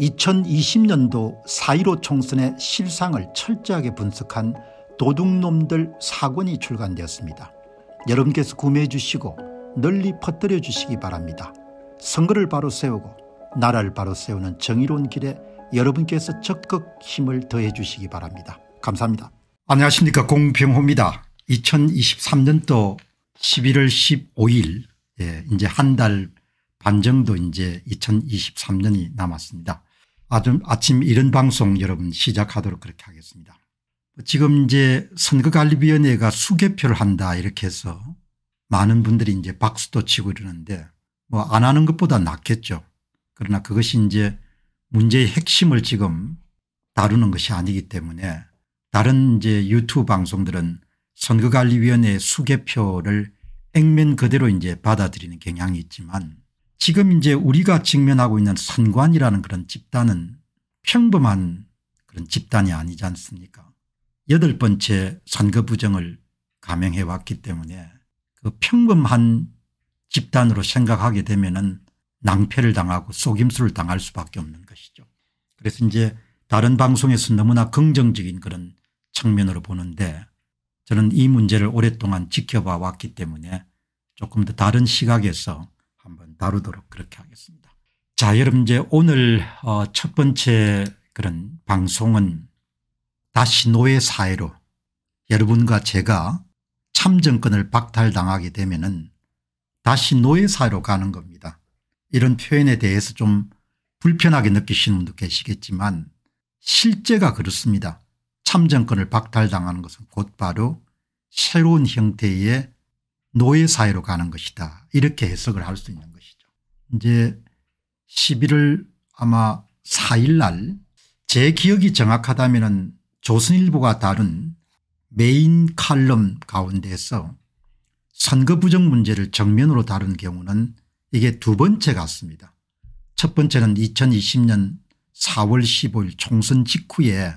2020년도 4.15 총선의 실상을 철저하게 분석한 도둑놈들 사권이 출간되었습니다. 여러분께서 구매해 주시고 널리 퍼뜨려 주시기 바랍니다. 선거를 바로 세우고 나라를 바로 세우는 정의로운 길에 여러분께서 적극 힘을 더해 주시기 바랍니다. 감사합니다. 안녕하십니까 공병호입니다. 2023년도 11월 15일 예, 이제 한 달 반 정도 이제 2023년이 남았습니다. 아침 이른 방송 여러분 시작하도록 그렇게 하겠습니다. 지금 이제 선거관리위원회가 수개표를 한다 이렇게 해서 많은 분들이 이제 박수도 치고 이러는데 뭐 안 하는 것보다 낫겠죠. 그러나 그것이 이제 문제의 핵심을 지금 다루는 것이 아니기 때문에 다른 이제 유튜브 방송들은 선거관리위원회 수개표를 액면 그대로 이제 받아들이는 경향이 있지만 지금 이제 우리가 직면하고 있는 선관이라는 그런 집단은 평범한 그런 집단이 아니지 않습니까 여덟 번째 선거 부정을 감행해 왔기 때문에 그 평범한 집단으로 생각하게 되면 은 낭패를 당하고 속임수를 당할 수밖에 없는 것이죠. 그래서 이제 다른 방송에서 너무나 긍정적인 그런 측면으로 보는데 저는 이 문제를 오랫동안 지켜봐 왔기 때문에 조금 더 다른 시각에서 한번 다루도록 그렇게 하겠습니다. 자 여러분 이제 오늘 어, 첫 번째 그런 방송은 다시 노예 사회로 여러분과 제가 참정권을 박탈당하게 되면은 다시 노예 사회로 가는 겁니다. 이런 표현에 대해서 좀 불편하게 느끼시는 분도 계시겠지만 실제가 그렇습니다. 참정권을 박탈당하는 것은 곧바로 새로운 형태의 노예 사회로 가는 것이다. 이렇게 해석을 할 수 있는 것이죠. 이제 11월 아마 4일 날제 기억이 정확하다면 조선일보가 다룬 메인 칼럼 가운데서 선거 부정 문제를 정면으로 다룬 경우는 이게 두 번째 같습니다. 첫 번째는 2020년 4월 15일 총선 직후에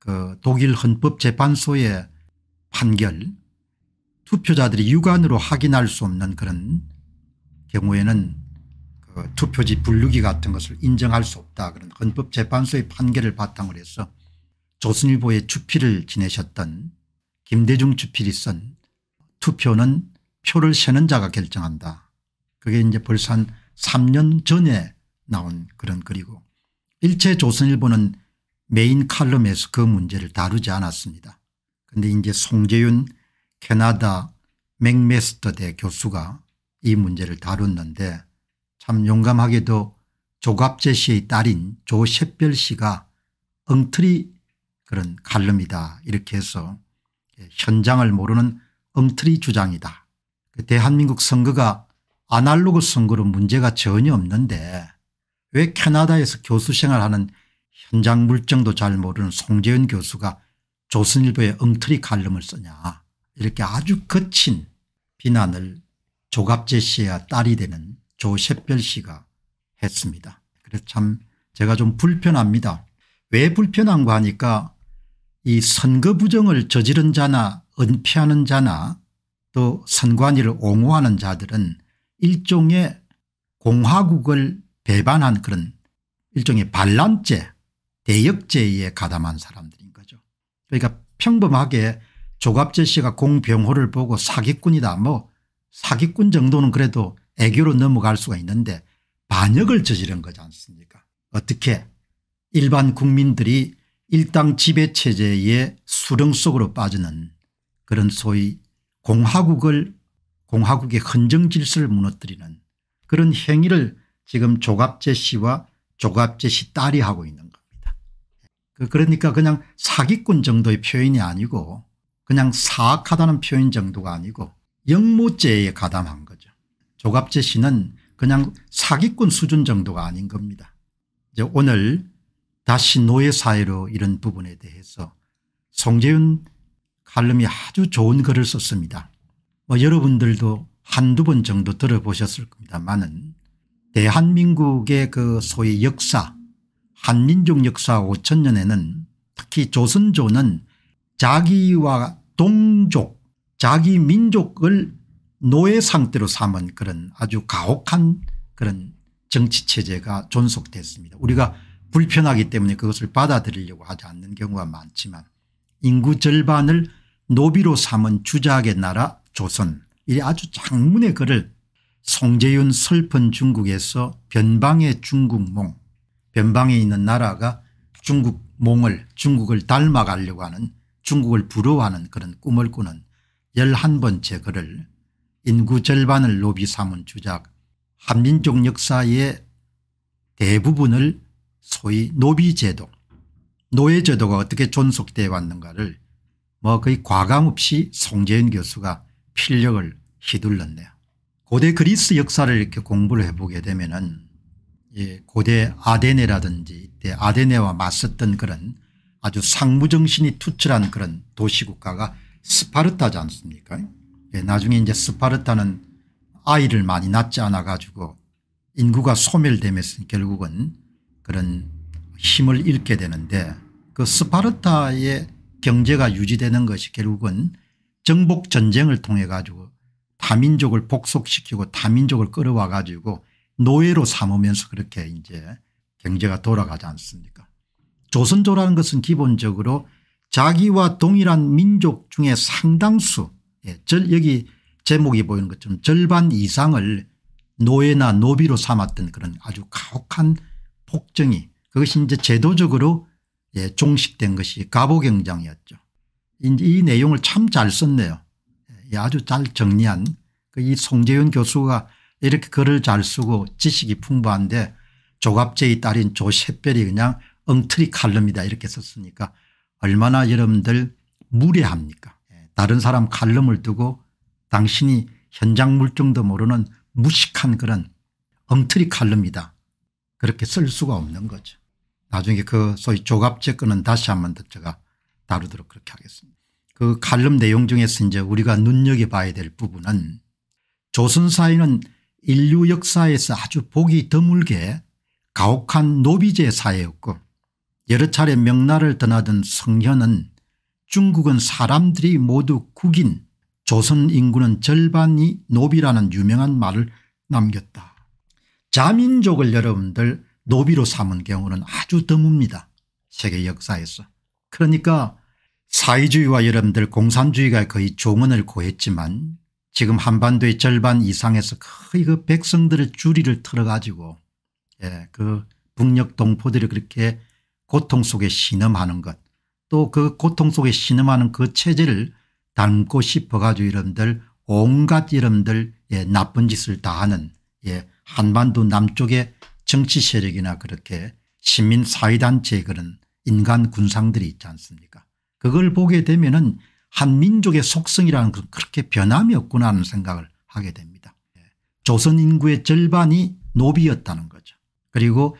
그 독일 헌법재판소의 판결 투표자들이 육안으로 확인할 수 없는 그런 경우에는 그 투표지 분류기 같은 것을 인정할 수 없다 그런 헌법재판소의 판결을 바탕으로 해서 조선일보의 주필을 지내셨던 김대중 주필이 쓴 투표는 표를 세는 자가 결정한다. 그게 이제 벌써 한 3년 전에 나온 그런 글이고 일체 조선일보는 메인 칼럼에서 그 문제를 다루지 않았습니다. 그런데 이제 송재윤 캐나다 맥메스터대 교수가 이 문제를 다뤘는데 참 용감하게도 조갑재 씨의 딸인 조샛별 씨가 엉터리 그런 칼럼이다 이렇게 해서 현장을 모르는 엉터리 주장이다. 그 대한민국 선거가 아날로그 선거로 문제가 전혀 없는데 왜 캐나다에서 교수 생활하는 현장 물정도 잘 모르는 송재윤 교수가 조선일보에 엉터리 칼럼을 쓰냐. 이렇게 아주 거친 비난을 조갑재 씨의 딸이 되는 조샛별 씨가 했습니다. 그래서 참 제가 좀 불편합니다. 왜 불편한가 하니까 이 선거 부정을 저지른 자나 은폐하는 자나 또 선관위를 옹호하는 자들은 일종의 공화국을 배반한 그런 일종의 반란죄 대역죄에 가담한 사람들인 거죠. 그러니까 평범하게 조갑재 씨가 공병호를 보고 사기꾼이다 뭐 사기꾼 정도는 그래도 애교로 넘어갈 수가 있는데 반역을 저지른 거지 않습니까 어떻게 일반 국민들이 일당 지배체제의 수렁 속으로 빠지는 그런 소위 공화국을 공화국의 헌정 질서를 무너뜨리는 그런 행위를 지금 조갑재 씨와 조갑재 씨 딸이 하고 있는 겁니다. 그, 그러니까 그냥 사기꾼 정도의 표현이 아니고 그냥 사악하다는 표현 정도가 아니고 영모죄에 가담한 거죠. 조갑재 씨는 그냥 사기꾼 수준 정도가 아닌 겁니다. 이제 오늘 다시 노예사회로 이런 부분에 대해서 송재윤 칼럼이 아주 좋은 글을 썼습니다. 뭐 여러분들도 한두 번 정도 들어보셨을 겁니다만은 대한민국의 그 소위 역사 한민족 역사 5천년에는 특히 조선조는 자기와 동족 자기 민족을 노예 상태로 삼은 그런 아주 가혹한 그런 정치체제가 존속됐습니다. 우리가 불편하기 때문에 그것을 받아들이려고 하지 않는 경우가 많지만 인구 절반을 노비로 삼은 주작의 나라 조선 이 아주 장문의 글을 송재윤 슬픈 중국에서 변방의 중국몽 변방에 있는 나라가 중국몽을 중국을 닮아가려고 하는 중국을 부러워하는 그런 꿈을 꾸는 11번째 글을 인구 절반을 노비 삼은 주작 한민족 역사의 대부분을 소위 노비제도 노예제도가 어떻게 존속되어 왔는가를 뭐 거의 과감없이 송재윤 교수가 필력을 휘둘렀네요. 고대 그리스 역사를 이렇게 공부를 해보게 되면 은 예, 고대 아데네라든지 이때 아데네와 맞섰던 그런 아주 상무정신이 투철한 그런 도시국가가 스파르타지 않습니까 예, 나중에 이제 스파르타는 아이를 많이 낳지 않아 가지고 인구가 소멸되면서 결국은 그런 힘을 잃게 되는데 그 스파르타의 경제가 유지되는 것이 결국은 정복 전쟁을 통해 가지고 다민족을 복속시키고 다민족을 끌어와 가지고 노예로 삼으면서 그렇게 이제 경제가 돌아가지 않습니까 조선조라는 것은 기본적으로 자기와 동일한 민족 중에 상당수 예, 여기 제목이 보이는 것처럼 절반 이상을 노예나 노비로 삼았던 그런 아주 가혹한 폭정이 그것이 이제 제도적으로 예, 종식된 것이 갑오경장이었죠이 내용을 참 잘 썼네요. 예, 아주 잘 정리한 그 이 송재윤 교수가 이렇게 글을 잘 쓰고 지식이 풍부한데 조갑제의 딸인 조샛별이 그냥 엉터리 칼럼이다 이렇게 썼으니까 얼마나 여러분들 무례합니까 예, 다른 사람 칼럼을 두고 당신이 현장 물정도 모르는 무식한 그런 엉터리 칼럼이다 그렇게 쓸 수가 없는 거죠. 나중에 그 소위 조갑제 건은 다시 한 번 더 제가 다루도록 그렇게 하겠습니다. 그 칼럼 내용 중에서 이제 우리가 눈여겨봐야 될 부분은 조선사회는 인류 역사에서 아주 보기 드물게 가혹한 노비제 사회였고 여러 차례 명나를 떠나던 성현은 중국은 사람들이 모두 국인 조선 인구는 절반이 노비라는 유명한 말을 남겼다. 자민족을 여러분들 노비로 삼은 경우는 아주 드뭅니다. 세계 역사에서. 그러니까 사회주의와 여러분들 공산주의가 거의 종언을 고했지만 지금 한반도의 절반 이상에서 거의 그 백성들의 주리를 틀어가지고 예, 그 북녘 동포들이 그렇게 고통 속에 신음하는 것 또 그 고통 속에 신음하는 그 체제를 닮고 싶어가지고 이름들 온갖 이름들 예, 나쁜 짓을 다 하는 예, 한반도 남쪽의 정치 세력이나 그렇게 시민사회단체 그런 인간 군상들이 있지 않습니까 그걸 보게 되면 은 한민족의 속성이라는 것은 그 그렇게 변함이 없구나 하는 생각을 하게 됩니다. 예, 조선 인구의 절반이 노비였다는 거죠. 그리고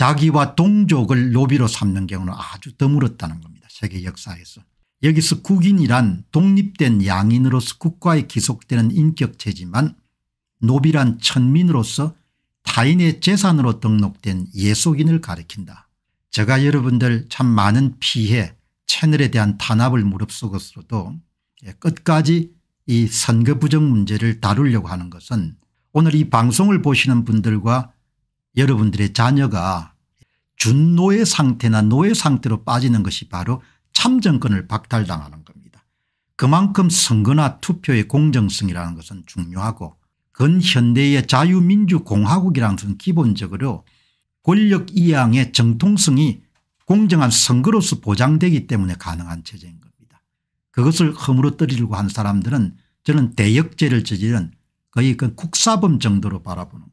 자기와 동족을 노비로 삼는 경우는 아주 드물었다는 겁니다. 세계 역사에서. 여기서 국인이란 독립된 양인으로서 국가에 기속되는 인격체지만 노비란 천민으로서 타인의 재산으로 등록된 예속인을 가리킨다. 제가 여러분들 참 많은 피해 채널에 대한 탄압을 무릅쓰고서도 끝까지 이 선거 부정 문제를 다루려고 하는 것은 오늘 이 방송을 보시는 분들과 여러분들의 자녀가 준노예 상태나 노예 상태로 빠지는 것이 바로 참정권을 박탈당하는 겁니다. 그만큼 선거나 투표의 공정성이라는 것은 중요하고 근현대의 자유민주공화국이라는 것은 기본적으로 권력 이양의 정통성이 공정한 선거로서 보장되기 때문에 가능한 체제인 겁니다. 그것을 허물어뜨리려고 한 사람들은 저는 대역죄를 저지른 거의 그 국사범 정도로 바라보는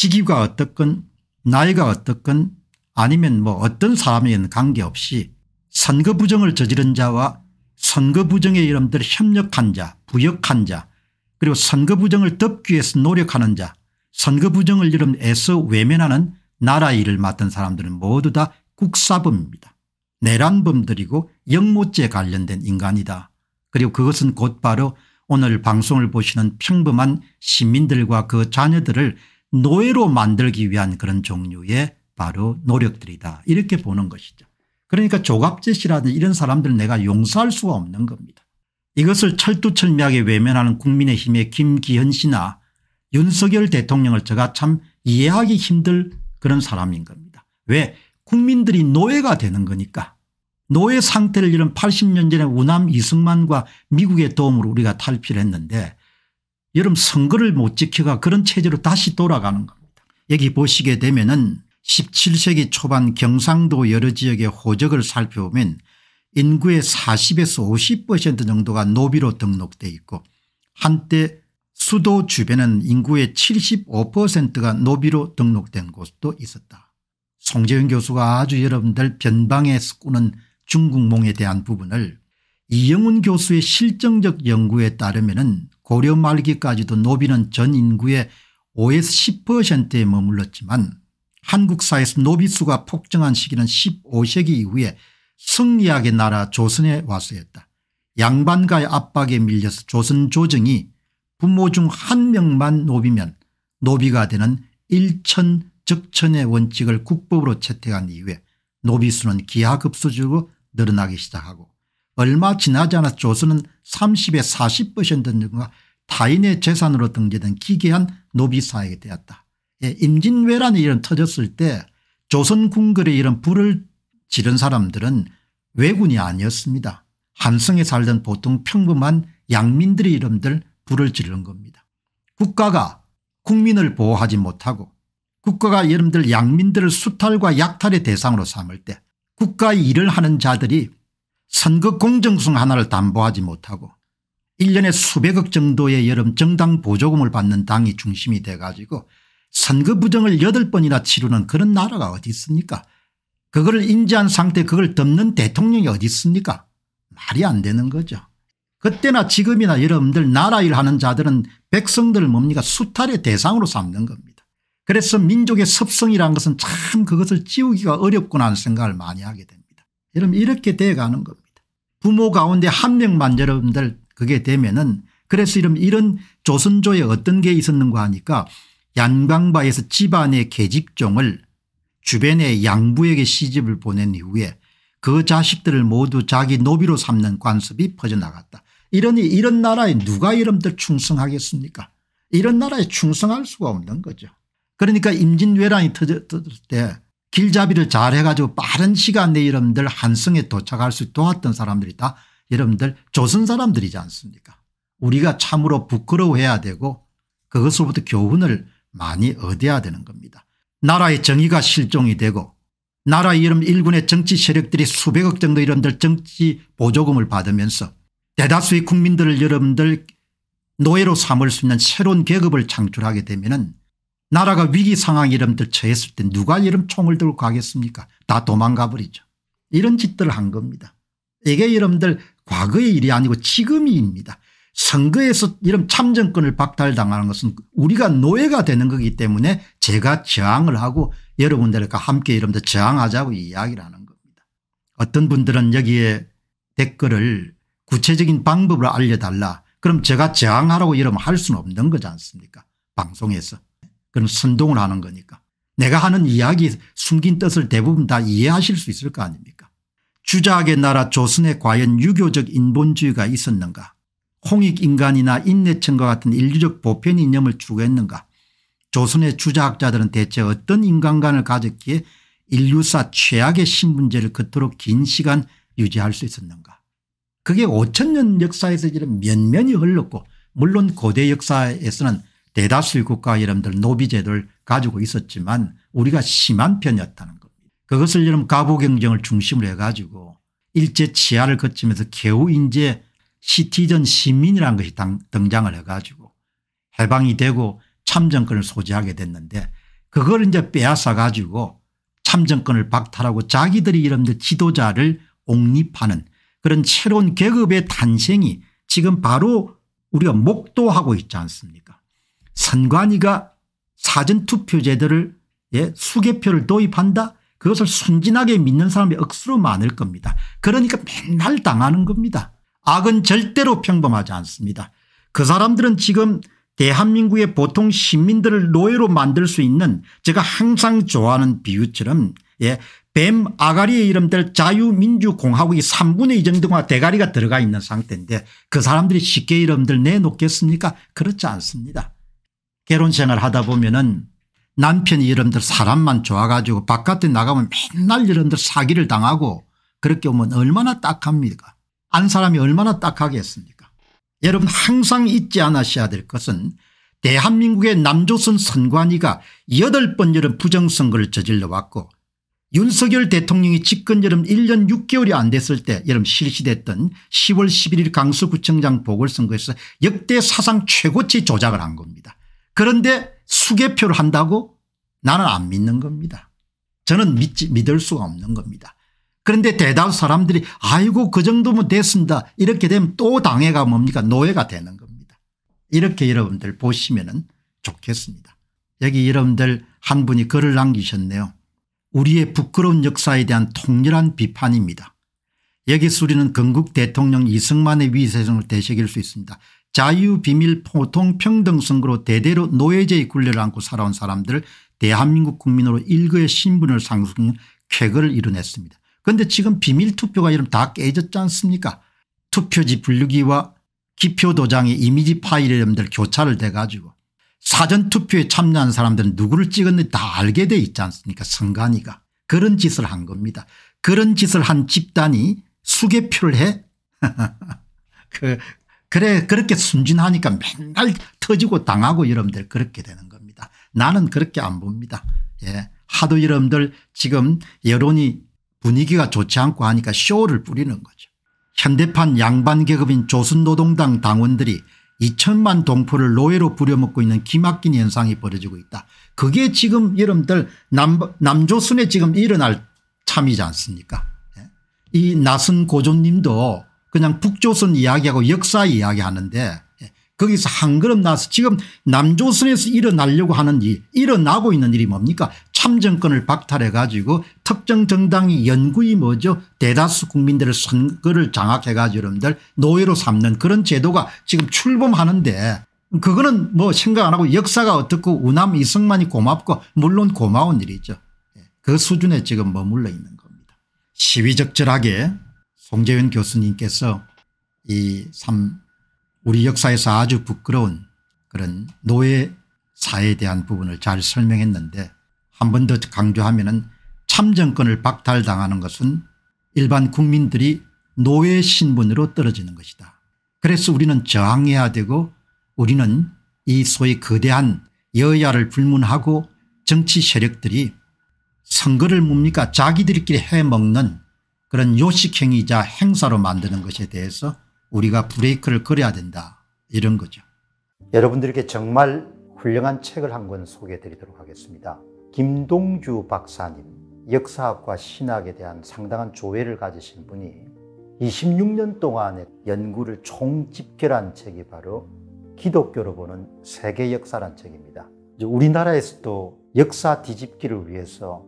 직위가 어떻건 나이가 어떻건 아니면 뭐 어떤 사람이든 관계없이 선거 부정을 저지른 자와 선거 부정의 이름들 협력한 자 부역한 자 그리고 선거 부정을 덮기 위해서 노력하는 자 선거 부정을 이름 에서 외면하는 나라 일을 맡은 사람들은 모두 다 국사범입니다. 내란범들이고 영모죄 관련된 인간이다. 그리고 그것은 곧바로 오늘 방송을 보시는 평범한 시민들과 그 자녀들을 노예로 만들기 위한 그런 종류의 바로 노력들이다 이렇게 보는 것이죠. 그러니까 조갑제시라든지 이런 사람들 내가 용서할 수가 없는 겁니다. 이것을 철두철미하게 외면하는 국민의힘의 김기현 씨나 윤석열 대통령을 제가 참 이해하기 힘들 그런 사람인 겁니다. 왜 국민들이 노예가 되는 거니까 노예 상태를 잃은 80년 전에 우남 이승만과 미국의 도움으로 우리가 탈피를 했는데 여름 선거를 못지켜가 그런 체제로 다시 돌아가는 겁니다. 여기 보시게 되면은 17세기 초반 경상도 여러 지역의 호적을 살펴보면 인구의 40에서 50% 정도가 노비로 등록돼 있고 한때 수도 주변은 인구의 75%가 노비로 등록된 곳도 있었다. 송재윤 교수가 아주 여러분들 변방에서 꾸는 중국몽에 대한 부분을 이영훈 교수의 실정적 연구에 따르면 고려 말기까지도 노비는 전 인구의 5에서 10%에 머물렀지만 한국사에서 노비수가 폭증한 시기는 15세기 이후에 승리하게 나라 조선에 와서였다. 양반가의 압박에 밀려서 조선 조정이 부모 중 한 명만 노비면 노비가 되는 일천 적천의 원칙을 국법으로 채택한 이후에 노비수는 기하급수적으로 늘어나기 시작하고 얼마 지나지 않아 조선은 30에 40%가 타인의 재산으로 등재된 기괴한 노비사회가 되었다. 예, 임진왜란이 이런 터졌을 때 조선 궁궐에 이런 불을 지른 사람들은 왜군이 아니었습니다. 한성에 살던 보통 평범한 양민들의 이름들 불을 지른 겁니다. 국가가 국민을 보호하지 못하고 국가가 여러분들 양민들을 수탈과 약탈의 대상으로 삼을 때 국가의 일을 하는 자들이 선거 공정성 하나를 담보하지 못하고 1년에 수백억 정도의 여름 정당 보조금을 받는 당이 중심이 돼 가지고 선거 부정을 8번이나 치르는 그런 나라가 어디 있습니까 그걸 인지한 상태 그걸 덮는 대통령이 어디 있습니까 말이 안 되는 거죠. 그때나 지금이나 여러분들 나라일 하는 자들은 백성들을 뭡니까 수탈의 대상으로 삼는 겁니다. 그래서 민족의 섭성이라는 것은 참 그것을 지우기가 어렵구나 하는 생각을 많이 하게 됩니다. 여러분 이렇게 돼가는 겁니다. 부모 가운데 한 명만 여러분들 그게 되면은 그래서 이런, 이런 조선조에 어떤 게 있었는가 하니까 양광바에서 집안의 계집종을 주변의 양부에게 시집을 보낸 이후에 그 자식들을 모두 자기 노비로 삼는 관습이 퍼져나갔다. 이러니 이런 나라에 누가 이름들 충성하겠습니까 이런 나라에 충성할 수가 없는 거죠. 그러니까 임진왜란이 터졌을 때 길잡이를 잘 해가지고 빠른 시간 내에 여러분들 한성에 도착할 수 도왔던 사람들이 다 여러분들 조선 사람들이지 않습니까 우리가 참으로 부끄러워해야 되고 그것으로부터 교훈을 많이 얻어야 되는 겁니다. 나라의 정의가 실종이 되고 나라의 이름 일군의 정치 세력들이 수백억 정도 이름들 정치 보조금을 받으면서 대다수의 국민들을 여러분들 노예로 삼을 수 있는 새로운 계급을 창출하게 되면 은 나라가 위기 상황 이름들 처했을 때 누가 이름 총을 들고 가겠습니까 다 도망가 버리죠. 이런 짓들을 한 겁니다. 이게 이름들 과거의 일이 아니고 지금입니다. 선거에서 이름 참정권을 박탈당하는 것은 우리가 노예가 되는 거기 때문에 제가 저항을 하고 여러분들과 함께 여러분들 저항하자고 이야기를 하는 겁니다. 어떤 분들은 여기에 댓글을 구체적인 방법을 알려달라 그럼 제가 저항하라고 이러면 할 수는 없는 거지 않습니까 방송에서 그런 선동을 하는 거니까. 내가 하는 이야기 숨긴 뜻을 대부분 다 이해하실 수 있을 거 아닙니까 주작의 나라 조선에 과연 유교적 인본주의가 있었는가 홍익인간이나 인내천과 같은 인류적 보편 이념을 추구했는가 조선의 주자학자들은 대체 어떤 인간관을 가졌기에 인류사 최악의 신분제를 그토록 긴 시간 유지할 수 있었는가 그게 5천년 역사에서 지금 면면이 흘렀고 물론 고대 역사에서는 대다수의 국가 여러분들 노비제도를 가지고 있었지만 우리가 심한 편이었다는 겁니다. 그것을 여러분 가보경쟁을 중심으로 해가지고 일제 치하를 거치면서 겨우 이제 시티즌 시민이라는 것이 등장을 해가지고 해방이 되고 참정권을 소지하게 됐는데 그걸 이제 빼앗아 가지고 참정권을 박탈하고 자기들이 이름들 지도자를 옹립하는 그런 새로운 계급의 탄생이 지금 바로 우리가 목도하고 있지 않습니까 선관위가 사전투표제도를 예, 수개표를 도입한다 그것을 순진하게 믿는 사람이 억수로 많을 겁니다. 그러니까 맨날 당하는 겁니다. 악은 절대로 평범하지 않습니다. 그 사람들은 지금 대한민국의 보통 시민들을 노예로 만들 수 있는 제가 항상 좋아하는 비유처럼 예, 뱀아가리의 이름들 자유민주공화국이 3분의 2 정도가 대가리가 들어가 있는 상태인데 그 사람들이 쉽게 이름들 내놓겠습니까 그렇지 않습니다. 결혼 생활 하다 보면은 남편이 여러분들 사람만 좋아가지고 바깥에 나가면 맨날 여러분들 사기를 당하고 그렇게 오면 얼마나 딱합니까 안 사람이 얼마나 딱하겠습니까 여러분 항상 잊지 않으셔야 될 것은 대한민국의 남조선 선관위가 8번 여름 부정선거를 저질러 왔고 윤석열 대통령이 집권 여름 1년 6개월이 안 됐을 때 여름 실시됐던 10월 11일 강서구청장 보궐선거에서 역대 사상 최고치 조작을 한 겁니다. 그런데 수개표를 한다고 나는 안 믿는 겁니다. 저는 믿지, 믿을 수가 없는 겁니다. 그런데 대다수 사람들이 아이고 그 정도면 됐습니다. 이렇게 되면 또 당해가 뭡니까 노예가 되는 겁니다. 이렇게 여러분들 보시면 좋겠습니다. 여기 여러분들 한 분이 글을 남기셨네요. 우리의 부끄러운 역사에 대한 통렬한 비판입니다. 여기서 우리는 건국 대통령 이승만의 위세성을 되새길 수 있습니다. 자유 비밀 보통 평등 선거로 대대로 노예제의 굴레를 안고 살아온 사람들을 대한민국 국민으로 일거의 신분을 상승한 쾌거를 이뤄냈습니다. 그런데 지금 비밀투표가 이름 다 깨졌지 않습니까 투표지 분류기와 기표도장의 이미지 파일 에 이름들 교차를 돼가지고 사전투표에 참여한 사람들은 누구를 찍었는지 다 알게 돼 있지 않습니까 선관위가 그런 짓을 한 겁니다. 그런 짓을 한 집단이 수개표를 해? 그 그래 그렇게 순진하니까 맨날 터지고 당하고 여러분들 그렇게 되는 겁니다. 나는 그렇게 안 봅니다. 예. 하도 여러분들 지금 여론이 분위기가 좋지 않고 하니까 쇼를 뿌리는 거죠. 현대판 양반 계급인 조선노동당 당원들이 2천만 동포를 노예로 부려먹고 있는 기막힌 현상이 벌어지고 있다. 그게 지금 여러분들 남, 남조선에 지금 일어날 참이지 않습니까 예. 이 나순 고조님도 그냥 북조선 이야기하고 역사 이야기하는데 예, 거기서 한 걸음 나서 지금 남조선에서 일어나려고 하는 일 일어나고 있는 일이 뭡니까 참정권을 박탈해 가지고 특정 정당이 연구이 뭐죠 대다수 국민들의 선거를 장악해 가지고 여러분들 노예로 삼는 그런 제도가 지금 출범하는데 그거는 뭐 생각 안 하고 역사가 어떻고 우남 이승만이 고맙고 물론 고마운 일이죠 예, 그 수준에 지금 머물러 있는 겁니다 시위적절하게 송재윤 교수님께서 이 삼 우리 역사에서 아주 부끄러운 그런 노예 사에 대한 부분을 잘 설명했는데 한 번 더 강조하면 은 참정권을 박탈당하는 것은 일반 국민들이 노예 신분으로 떨어지는 것이다. 그래서 우리는 저항해야 되고 우리는 이 소위 거대한 여야를 불문하고 정치 세력들이 선거를 뭡니까 자기들끼리 해먹는 그런 요식행위자 행사로 만드는 것에 대해서 우리가 브레이크를 걸어야 된다 이런 거죠. 여러분들에게 정말 훌륭한 책을 한 권 소개해 드리도록 하겠습니다. 김동주 박사님 역사학과 신학에 대한 상당한 조회를 가지신 분이 26년 동안의 연구를 총집결한 책이 바로 기독교로 보는 세계 역사란 책입니다. 우리나라에서도 역사 뒤집기를 위해서